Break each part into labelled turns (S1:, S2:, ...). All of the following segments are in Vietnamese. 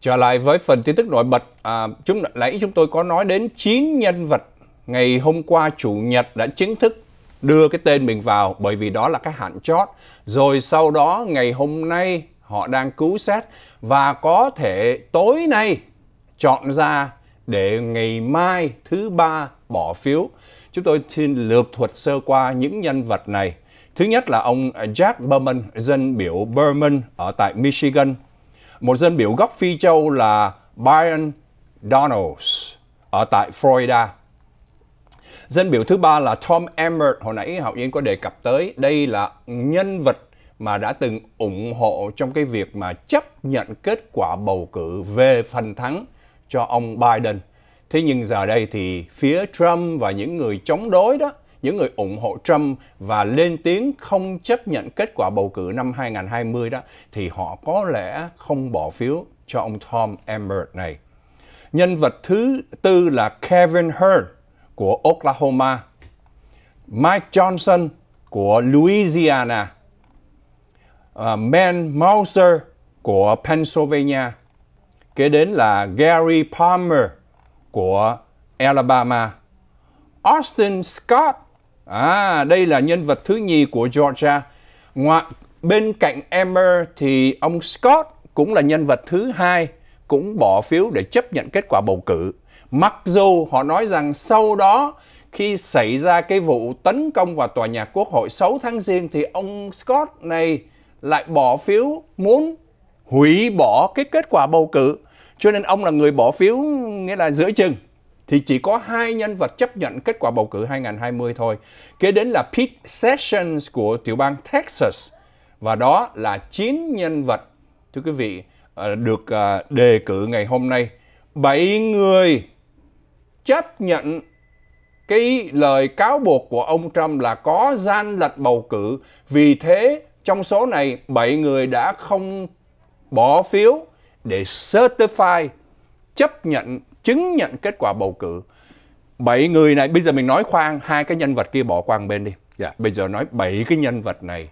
S1: Trở lại với phần tin tức nổi bật, à, chúng nãy chúng tôi có nói đến 9 nhân vật ngày hôm qua chủ nhật đã chính thức đưa cái tên mình vào bởi vì đó là cái hạn chót. Rồi sau đó ngày hôm nay họ đang cứu xét và có thể tối nay chọn ra để ngày mai thứ ba bỏ phiếu. Chúng tôi xin lược thuật sơ qua những nhân vật này. Thứ nhất là ông Jack Berman, dân biểu Berman ở tại Michigan một dân biểu gốc Phi Châu là Byron Donalds ở tại Florida. Dân biểu thứ ba là Tom Emmer hồi nãy Hậu Yên có đề cập tới. Đây là nhân vật mà đã từng ủng hộ trong cái việc mà chấp nhận kết quả bầu cử về phần thắng cho ông Biden. Thế nhưng giờ đây thì phía Trump và những người chống đối đó những người ủng hộ Trump và lên tiếng không chấp nhận kết quả bầu cử năm 2020 đó thì họ có lẽ không bỏ phiếu cho ông Tom Emmerich này. Nhân vật thứ tư là Kevin Hearn của Oklahoma, Mike Johnson của Louisiana, uh, à, Man Mauser của Pennsylvania, kế đến là Gary Palmer của Alabama, Austin Scott À, đây là nhân vật thứ nhì của Georgia. Ngoại bên cạnh Emmer thì ông Scott cũng là nhân vật thứ hai cũng bỏ phiếu để chấp nhận kết quả bầu cử. Mặc dù họ nói rằng sau đó khi xảy ra cái vụ tấn công vào tòa nhà quốc hội 6 tháng riêng thì ông Scott này lại bỏ phiếu muốn hủy bỏ cái kết quả bầu cử. Cho nên ông là người bỏ phiếu nghĩa là giữa chừng thì chỉ có hai nhân vật chấp nhận kết quả bầu cử 2020 thôi. Kế đến là Pete Sessions của tiểu bang Texas và đó là chín nhân vật thưa quý vị ờ, được ờ, đề cử ngày hôm nay. bảy người chấp nhận cái lời cáo buộc của ông Trump là có gian lận bầu cử. Vì thế trong số này bảy người đã không bỏ phiếu để certify chấp nhận chứng nhận kết quả bầu cử bảy người này bây giờ mình nói khoan hai cái nhân vật kia bỏ qua bên đi yeah. Dạ. bây giờ nói bảy cái nhân vật này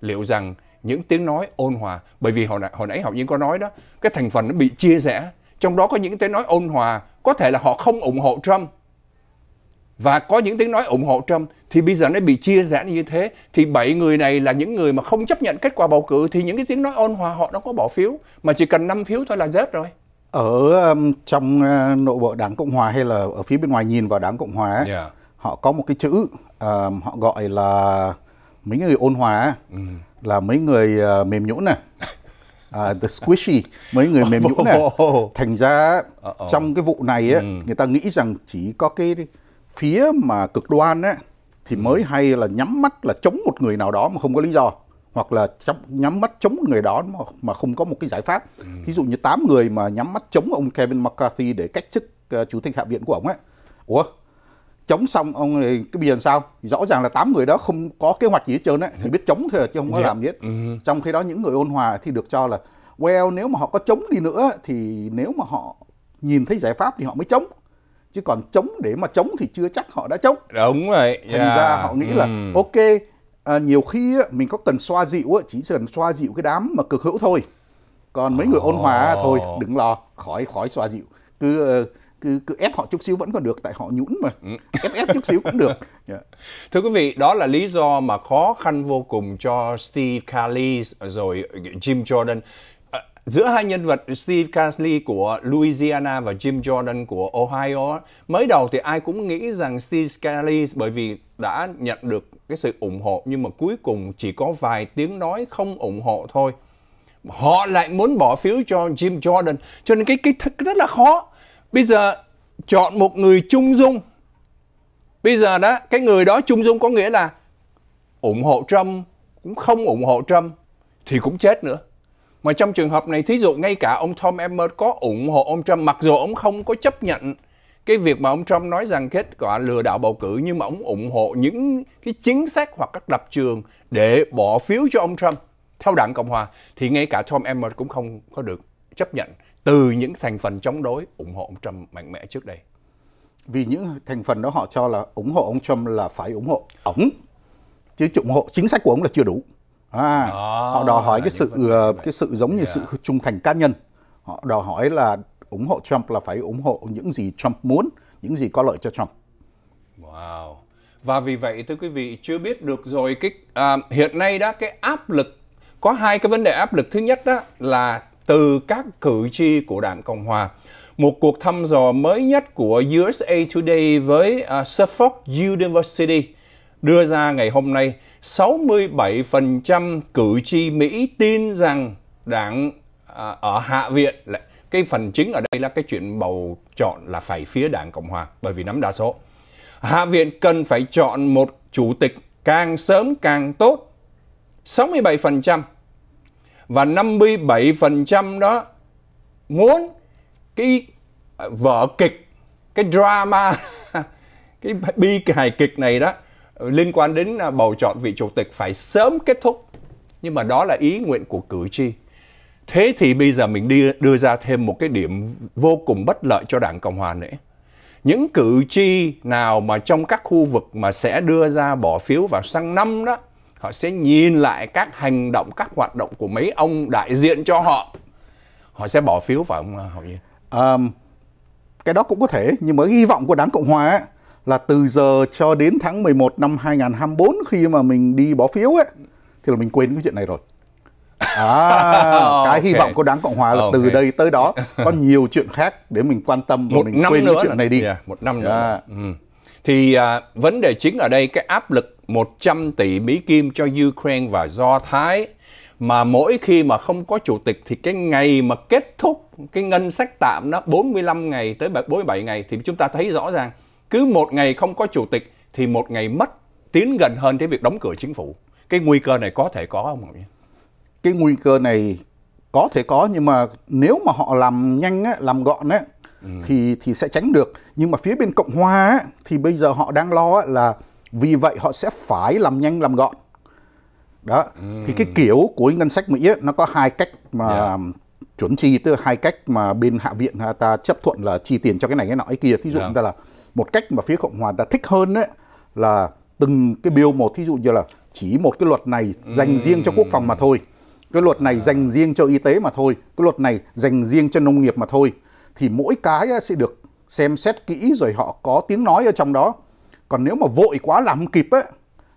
S1: liệu rằng những tiếng nói ôn hòa bởi vì hồi nãy, hồi nãy học nhiên có nói đó cái thành phần nó bị chia rẽ trong đó có những tiếng nói ôn hòa có thể là họ không ủng hộ trump và có những tiếng nói ủng hộ Trump thì bây giờ nó bị chia rẽ như thế thì bảy người này là những người mà không chấp nhận kết quả bầu cử thì những cái tiếng nói ôn hòa họ nó có bỏ phiếu mà chỉ cần 5 phiếu thôi là rớt rồi
S2: ở um, trong uh, nội bộ đảng cộng hòa hay là ở phía bên ngoài nhìn vào đảng cộng hòa ấy, yeah. Dạ. họ có một cái chữ um, họ gọi là mấy người ôn hòa ừ. là mấy người uh, mềm nhũn này uh, the squishy mấy người mềm nhũn này thành ra Uh-oh. trong cái vụ này ấy, ừ. người ta nghĩ rằng chỉ có cái phía mà cực đoan ấy, thì ừ. mới hay là nhắm mắt là chống một người nào đó mà không có lý do hoặc là trong, nhắm mắt chống người đó mà, mà không có một cái giải pháp. Ừ. Thí dụ như 8 người mà nhắm mắt chống ông Kevin McCarthy để cách chức uh, chủ tịch hạ viện của ông ấy. Ủa, chống xong ông này cái bây giờ sao rõ ràng là tám người đó không có kế hoạch gì hết trơn đấy thì biết chống thôi chứ không có dạ. làm gì hết ừ. trong khi đó những người ôn hòa thì được cho là well nếu mà họ có chống đi nữa thì nếu mà họ nhìn thấy giải pháp thì họ mới chống chứ còn chống để mà chống thì chưa chắc họ đã
S1: chống đúng rồi thành yeah. ra họ nghĩ ừ. là ừ. ok
S2: à, nhiều khi mình có cần xoa dịu chỉ cần xoa dịu cái đám mà cực hữu thôi còn mấy người ôn hòa thôi
S1: đừng lo khỏi khỏi xoa dịu cứ ờ, cứ cứ ép họ chút xíu vẫn còn được tại họ nhũn mà ừ. ép ép chút xíu cũng được yeah. Dạ. thưa quý vị đó là lý do mà khó khăn vô cùng cho Steve Callis rồi Jim Jordan giữa hai nhân vật Steve Casley của Louisiana và Jim Jordan của Ohio mới đầu thì ai cũng nghĩ rằng Steve Casley bởi vì đã nhận được cái sự ủng hộ nhưng mà cuối cùng chỉ có vài tiếng nói không ủng hộ thôi họ lại muốn bỏ phiếu cho Jim Jordan cho nên cái cái rất là khó bây giờ chọn một người trung dung bây giờ đó cái người đó trung dung có nghĩa là ủng hộ Trump cũng không ủng hộ Trump thì cũng chết nữa mà trong trường hợp này, thí dụ ngay cả ông Tom Emmer có ủng hộ ông Trump, mặc dù ông không có chấp nhận cái việc mà ông Trump nói rằng kết quả lừa đảo bầu cử nhưng mà ông ủng hộ những cái chính sách hoặc các lập trường để bỏ phiếu cho ông Trump theo đảng Cộng Hòa thì ngay cả Tom Emmer cũng không có được chấp nhận từ những thành phần chống đối ủng hộ ông Trump mạnh mẽ trước đây. Vì những thành phần đó
S2: họ cho là ủng hộ ông Trump là phải ủng hộ ổng chứ ủng hộ chính sách của ông là chưa đủ à, họ đòi hỏi cái sự cái sự giống như yeah. Dạ. sự trung thành cá nhân họ đòi hỏi là ủng hộ Trump là phải ủng hộ những gì Trump muốn những gì có lợi cho Trump
S1: wow và vì vậy thưa quý vị chưa biết được rồi cái à, hiện nay đó cái áp lực có hai cái vấn đề áp lực thứ nhất đó là từ các cử tri của đảng Cộng hòa một cuộc thăm dò mới nhất của USA Today với uh, Suffolk University đưa ra ngày hôm nay 67% cử tri Mỹ tin rằng đảng à, ở Hạ viện cái phần chính ở đây là cái chuyện bầu chọn là phải phía đảng Cộng hòa bởi vì nắm đa số. Hạ viện cần phải chọn một chủ tịch càng sớm càng tốt. 67% và 57% đó muốn cái à, vở kịch, cái drama, cái bi hài kịch này đó liên quan đến à, bầu chọn vị chủ tịch phải sớm kết thúc nhưng mà đó là ý nguyện của cử tri thế thì bây giờ mình đi đưa ra thêm một cái điểm vô cùng bất lợi cho đảng cộng hòa nữa những cử tri nào mà trong các khu vực mà sẽ đưa ra bỏ phiếu vào sang năm đó họ sẽ nhìn lại các hành động các hoạt động của mấy ông đại diện cho họ họ sẽ bỏ phiếu vào ông à, hậu nhiên um, cái đó cũng có thể
S2: nhưng mà hy vọng của đảng cộng hòa
S1: ấy, là
S2: từ giờ cho đến tháng 11 năm 2024 khi mà mình đi bỏ phiếu ấy thì là mình quên cái chuyện này rồi. À, oh, cái hy vọng của đảng Cộng hòa là okay. từ đây tới đó có nhiều chuyện khác để mình quan tâm và một mình năm quên nữa cái chuyện này đi. Yeah, một năm yeah. Dạ.
S1: nữa. Ừ. Thì à, vấn đề chính ở đây cái áp lực 100 tỷ Mỹ kim cho Ukraine và Do Thái mà mỗi khi mà không có chủ tịch thì cái ngày mà kết thúc cái ngân sách tạm nó 45 ngày tới 47 ngày thì chúng ta thấy rõ ràng cứ một ngày không có chủ tịch thì một ngày mất tiến gần hơn đến việc đóng cửa chính phủ. Cái nguy cơ này có thể có không ạ?
S2: Cái nguy cơ này có thể có nhưng mà nếu mà họ làm nhanh á, làm gọn á ừ. thì thì sẽ tránh được. Nhưng mà phía bên Cộng hòa á, thì bây giờ họ đang lo á, là vì vậy họ sẽ phải làm nhanh làm gọn. Đó. Ừ. Thì cái ừ. kiểu của ngân sách Mỹ á, nó có hai cách mà yeah dạ. chuẩn chi tức là hai cách mà bên hạ viện ta chấp thuận là chi tiền cho cái này cái nọ ấy kia thí dụ yeah. Dạ. chúng ta là một cách mà phía cộng hòa ta thích hơn ấy, là từng cái bill một thí dụ như là chỉ một cái luật này dành ừ. riêng cho quốc phòng mà thôi cái luật này dành riêng cho y tế mà thôi cái luật này dành riêng cho nông nghiệp mà thôi thì mỗi cái sẽ được xem xét kỹ rồi họ có tiếng nói ở trong đó còn nếu mà vội quá làm kịp ấy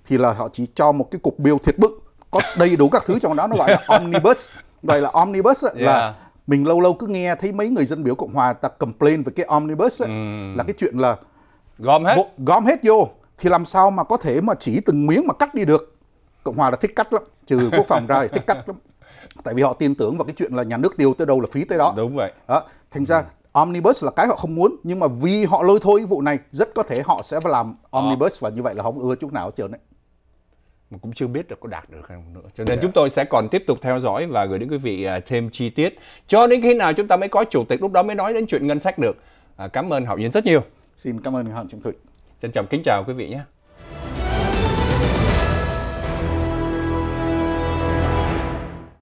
S2: thì là họ chỉ cho một cái cục bill thiệt bự có đầy đủ các thứ trong đó nó gọi là omnibus gọi là omnibus ấy, yeah. là mình lâu lâu cứ nghe thấy mấy người dân biểu cộng hòa ta complain về cái omnibus ấy, ừ. là cái chuyện là gom hết gom hết vô thì làm sao mà có thể mà chỉ từng miếng mà cắt đi được cộng hòa là thích cắt lắm trừ quốc phòng ra thì thích cắt lắm tại vì họ tin tưởng vào cái chuyện là nhà nước tiêu tới đâu là phí tới đó đúng vậy đó. thành ra ừ. omnibus là cái họ không muốn nhưng mà vì họ lôi thôi vụ này rất có thể họ sẽ làm omnibus ờ. và như vậy là không ưa chút nào hết trơn đấy mà cũng chưa biết được có đạt được không nữa.
S1: Cho nên yeah. Dạ. chúng tôi sẽ còn tiếp tục theo dõi và gửi đến quý vị à, thêm chi tiết cho đến khi nào chúng ta mới có chủ tịch lúc đó mới nói đến chuyện ngân sách được. À, cảm ơn Hậu Yến rất nhiều. Xin cảm ơn Hoàng Trung Thụy. Trân trọng kính chào quý vị nhé.